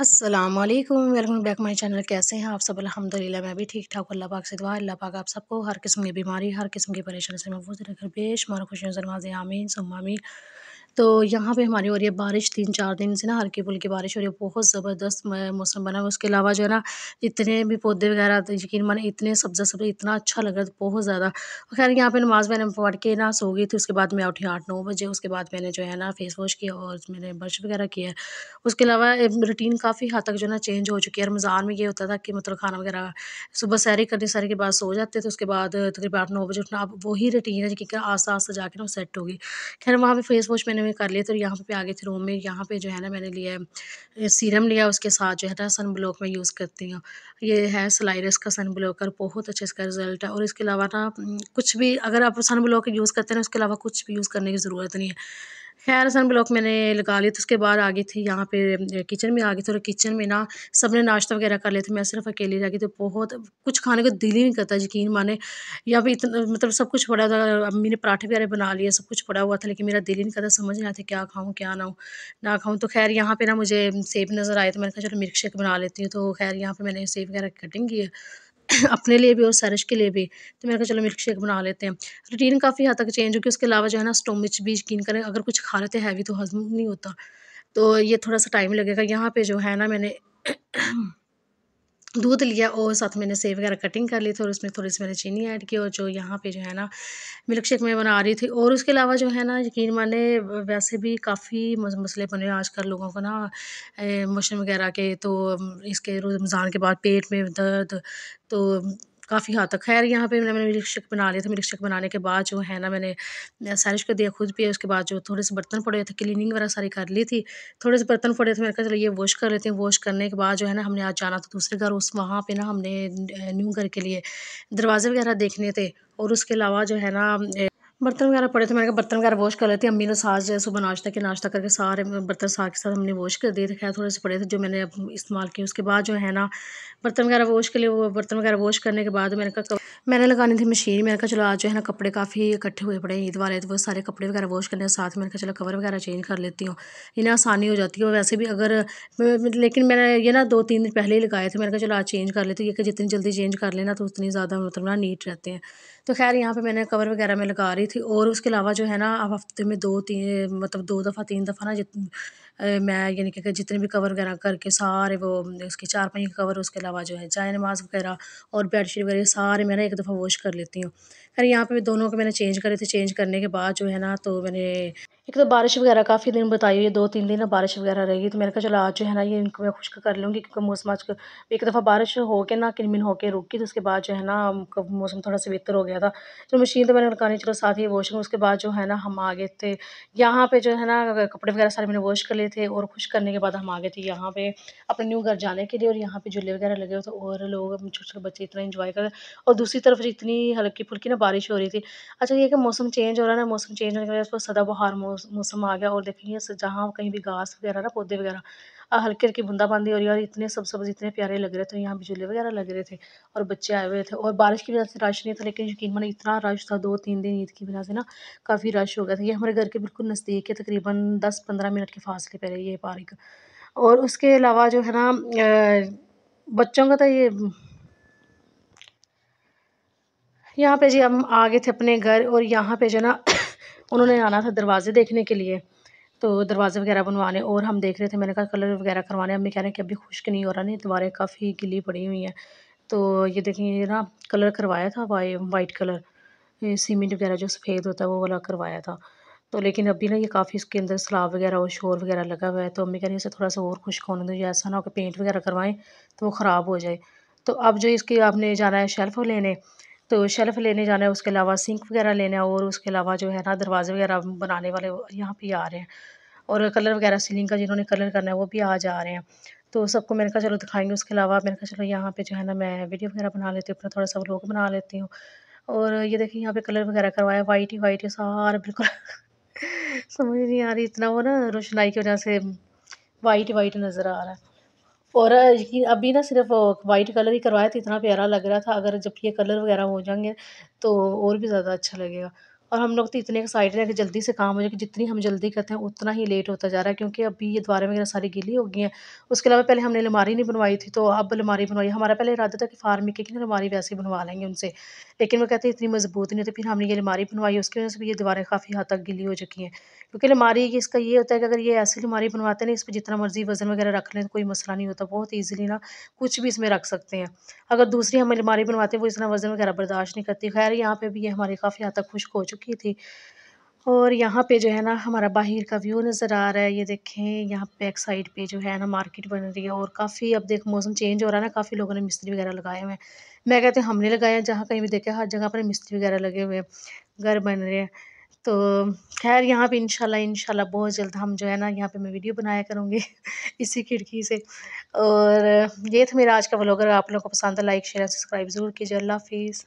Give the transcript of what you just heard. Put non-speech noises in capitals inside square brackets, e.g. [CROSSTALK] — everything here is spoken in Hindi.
अस्सलाम वालेकुम वेलकम बैक माय चैनल कैसे हैं आप सब अल्हम्दुलिल्लाह मैं भी ठीक ठाक अल्लाह पाक से दुआ अल्लाह पाक आप सबको हर किस्म की बीमारी हर किस्म की परेशानी से महफूज रखकर बेशुमार खुशियों से नवाजे आमीन सुमामीन तो यहाँ पे हमारी हो रही है बारिश तीन चार दिन से ना हल्की फुल्की बारिश हो रही है बहुत ज़बरदस्त मौसम बना हुआ उसके अलावा जो है ना जितने भी पौधे वगैरह तो यकीन माने इतने सब्जा सब्जी इतना अच्छा लग रहा था बहुत ज़्यादा और खैर यहाँ पे नमाज़ मैंने पढ़ के ना सो गई थी उसके बाद मैं उठी आठ नौ बजे उसके बाद मैंने जो है ना फेस वॉश किया और मैंने ब्रश वगैरह किया उसके अलावा रूटीन काफ़ी हद तक जो है ना चेंज हो चुकी है रमज़ान में ये होता था कि मतलब खाना वगैरह सुबह सैरी करनी सैरी के बाद सो जाते थे उसके बाद तकरीबन आठ नौ बजे उठना अब वही रूटीन है क्योंकि आस्ता आस्ता जाकर ना सेट होगी खैर वहाँ पर फेस वॉश मैंने मैंने कर लिया तो यहाँ पे आ गए थे रूम में यहाँ पे जो है ना मैंने लिया है सीरम लिया उसके साथ जो है ना सन ब्लॉक मैं यूज़ करती हूँ ये है सलाइरस का सन ब्लॉकर बहुत अच्छा इसका रिजल्ट है और इसके अलावा ना कुछ भी अगर आप सन ब्लॉक यूज़ करते हैं ना उसके अलावा कुछ भी यूज़ करने की ज़रूरत नहीं है खैर सन ब्लॉक मैंने लगा लिया था उसके बाद आ गई थी यहाँ पे किचन में आ गई थी और किचन में ना सब ने नाश्ता वगैरह कर लिया था मैं सिर्फ अकेली रह गई तो बहुत कुछ खाने को दिल ही नहीं करता यकीन माने या फिर इतना मतलब सब कुछ पड़ा था अम्मी ने पराठे वगैरह बना लिए सब कुछ पड़ा हुआ था लेकिन मेरा दिल ही नहीं करता समझ नहीं आता क्या खाऊँ क्या ना ना खाऊँ तो खैर यहाँ पर ना मुझे सेब नज़र आए तो मैंने कहा चलो मिल्क शेक बना लेती हूँ तो खैर यहाँ पर मैंने सेब वगैरह कटिंग की है [COUGHS] अपने लिए भी और सरश के लिए भी तो मैंने कहा चलो मिल्क शेक बना लेते हैं रूटीन काफ़ी हद तक चेंज होगी उसके अलावा जो है ना स्टोमिच भी यकीन करें अगर कुछ खा लेते हैवी तो हजम नहीं होता तो ये थोड़ा सा टाइम लगेगा यहाँ पर जो है ना मैंने दूध लिया और साथ मैंने सेव वगैरह कटिंग कर ली थी और उसमें थोड़ी सी मैंने चीनी ऐड की और जो यहाँ पे जो है ना मिल्क शेक मैं बना रही थी और उसके अलावा जो है ना यकीन माने वैसे भी काफ़ी मसले बने आजकल लोगों को ना मोशन वगैरह के तो इसके रमज़ान के बाद पेट में दर्द तो काफ़ी हद तक खैर यहाँ पे मैंने मिल्क शेक बना लिया था मिल्क शेक बनाने के बाद जो है ना मैंने सारिश को दिया खुद पिया उसके बाद जो थोड़े से बर्तन पड़े थे क्लीनिंग वगैरह सारी कर ली थी थोड़े से बर्तन पड़े थे मैंने कहा चलो ये वॉश कर लेते हैं वॉश करने के बाद जो है ना हमने आज जाना था दूसरे घर उस वहाँ पर ना हमने न्यू घर के लिए दरवाजे वगैरह देखने थे और उसके अलावा जो है ना बर्तन वगैरह पड़े थे मैंने कहा बर्तन वगैरह वॉश कर लेते अम्मी ने साज जो है सुबह नाश्ता के नाश्ता करके सारे बर्तन साग के साथ हमने वॉश कर दिए थे खैर थोड़े से पड़े थे जो मैंने इस्तेमाल किए उसके बाद जो है ना बर्तन वगैरह वॉश के लिए वो बर्तन वगैरह वॉश करने के बाद मैंने कहा मैंने लगानी थी मशीन मैंने कहा चलो आज जो है ना कपड़े काफ़ी इकट्ठे हुए पड़े ईद वाले तो वो सारे कपड़े वगैरह वॉश करने के साथ मैंने कहा चलो कवर वगैरह चेंज कर लेती हूँ इन्हें आसानी हो जाती है वैसे भी अगर लेकिन मैंने ये ना दो तीन दिन पहले ही लगाए थे मैंने कहा चलो आज चेंज कर लेती हूँ ये जितनी जल्दी चेंज कर लेना तो उतनी ज़्यादा मतलब ना नीट रहते हैं तो खैर यहाँ पे मैंने कवर वगैरह में लगा रही थी और उसके अलावा जो है ना अब हफ्ते में दो तीन मतलब दो दफ़ा तीन दफ़ा ना मैं यानी कि जितने भी कवर वगैरह करके सारे वो उसके चार पाँच कवर उसके अलावा जो है चाय नमाज़ वगैरह और बेडशीट वगैरह सारे मैं ना एक दफ़ा वॉश कर लेती हूँ अरे यहाँ पे दोनों को मैंने चेंज करे थे चेंज करने के बाद जो है ना तो मैंने एक तो बारिश वगैरह काफ़ी दिन बताई हुई है दो तीन दिन बारिश वगैरह रहेगी तो मैंने कहा चलो आज जो है ना ये इनको मैं खुश्क कर लूँगी क्योंकि मौसम आज एक दफ़ा बारिश होकर ना किनमिन होकर रुकी तो उसके बाद जो है ना मौसम थोड़ा सा बेहतर हो गया था तो मशीन तो मैंने लगानी चलो साथ ही वॉशिंग उसके बाद जो है ना हम आ गए थे यहाँ पर जो है ना कपड़े वगैरह सारे मैंने वॉश कर लिए थे और खुश करने के बाद हम आ गए थे यहाँ पर अपने न्यू घर जाने के लिए और यहाँ पर झूले वगैरह लगे हुए थे और लोग छोटे छोटे बच्चे इतना इन्जॉय कर और दूसरी तरफ इतनी हल्की फुल्की ना बारिश हो रही थी अच्छा ये कि मौसम चेंज हो रहा है ना मौसम चेंज होने की वजह से सदाबहार मौसम आ गया और देखेंगे जहाँ कहीं भी घास वगैरह ना पौधे वगैरह हल्की हल्की बूंदाबांदी हो रही है और इतने सब सब्ज इतने प्यारे लग रहे थे यहाँ झूले वगैरह लग रहे थे और बच्चे आए हुए थे और बारिश की वजह से रश नहीं था लेकिन यकीन मैंने इतना रश था दो तीन दिन ईद की वजह से ना काफ़ी रश हो गया था ये हमारे घर के बिल्कुल नज़दीक है तकरीबन दस पंद्रह मिनट के फासले पर है ये पार्क और उसके अलावा जो है ना बच्चों का तो ये यहाँ पे जी हम आ गए थे अपने घर और यहाँ पे जो ना [COUGHS] उन्होंने आना था दरवाज़े देखने के लिए तो दरवाज़े वगैरह बनवाने और हम देख रहे थे मैंने कहा कलर वगैरह करवाने अम्मी कह रहे हैं कि अभी खुश्क नहीं हो रहा नहीं दोबारे काफ़ी गिली पड़ी हुई हैं तो ये देखिए ये ना कलर करवाया था वाई वाइट कलर सीमेंट वगैरह जो सफ़ेद होता है वो वाला करवाया था तो लेकिन अभी ना ये काफ़ी इसके अंदर सलाब वगैरह और शोर वगैरह लगा हुआ है तो अम्मी कह रही है इसे थोड़ा सा और खुश्क होने दो ऐसा ना हो कि पेंट वगैरह करवाएं तो वो ख़राब हो जाए तो अब जो इसकी आपने जाना है शेल्फ़ लेने तो शेल्फ़ लेने जाना है उसके अलावा सिंक वगैरह लेना है और उसके अलावा जो है ना दरवाज़े वगैरह बनाने वाले यहाँ पे आ रहे हैं और कलर वगैरह सीलिंग का जिन्होंने कलर करना है वो भी आ जा रहे हैं तो सबको मैंने कहा चलो दिखाएंगे उसके अलावा मैंने कहा चलो यहाँ पे जो है ना मैं वीडियो वगैरह बना लेती हूँ अपना थोड़ा सा लोग बना लेती हूँ और ये देखिए यहाँ पे कलर वगैरह करवाया वाइट ही वाइट ही सारा बिल्कुल [LAUGHS] समझ नहीं आ रही इतना वो ना रोशनाई की वजह से वाइट वाइट नज़र आ रहा है और ये अभी ना सिर्फ वाइट कलर ही करवाया तो इतना प्यारा लग रहा था अगर जब ये कलर वगैरह हो जाएंगे तो और भी ज़्यादा अच्छा लगेगा और हम लोग तो इतने एक्साइटेड हैं कि जल्दी से काम हो जाए कि जितनी हम जल्दी करते हैं उतना ही लेट होता जा रहा है क्योंकि अभी ये द्वारा वगैरह सारी गिली हो गई हैं उसके अलावा पहले हमने अलमारी नहीं बनवाई थी तो अब अलमारी बनवाई हमारा पहले इरादा था कि फार्मिक की अलमारी वैसे बनवा लेंगे उनसे लेकिन वो कहते हैं इतनी मजबूत नहीं होती फिर हमने ये अलमारी बनवाई उसकी वजह से ये दीवारें काफ़ी हद तक गिली हो चुकी हैं क्योंकि अलमारी इसका ये होता है कि अगर ये ऐसी अलमारी बनवाते हैं इस पर जितना मर्जी वजन वगैरह रख लें तो कोई मसला नहीं होता बहुत ईजिली ना कुछ भी इसमें रख सकते हैं अगर दूसरी हम अलमारी बनवाते हैं वो इतना वजन वगैरह बर्दाश्त नहीं करती खैर यहाँ पर भी ये हमारी काफ़ी हद तक खुश्क हो चुकी चुकी थी और यहाँ पे जो है ना हमारा बाहर का व्यू नज़र आ रहा है ये देखें यहाँ बैक साइड पे जो है ना मार्केट बन रही है और काफ़ी अब देख मौसम चेंज हो रहा है ना काफ़ी लोगों ने मिस्त्री वगैरह लगाए हुए हैं मैं कहते हैं हमने लगाए हैं जहाँ कहीं भी देखे हर जगह पर मिस्त्री वगैरह लगे हुए घर बन रहे हैं तो खैर यहाँ पे इनशाला इनशाला बहुत जल्द हम जो है ना यहाँ पे मैं वीडियो बनाया करूँगी [LAUGHS] इसी खिड़की से और ये था मेरा आज का अगर आप लोगों को पसंद है लाइक शेयर सब्सक्राइब ज़रूर कीजिए अल्लाह हाफिज़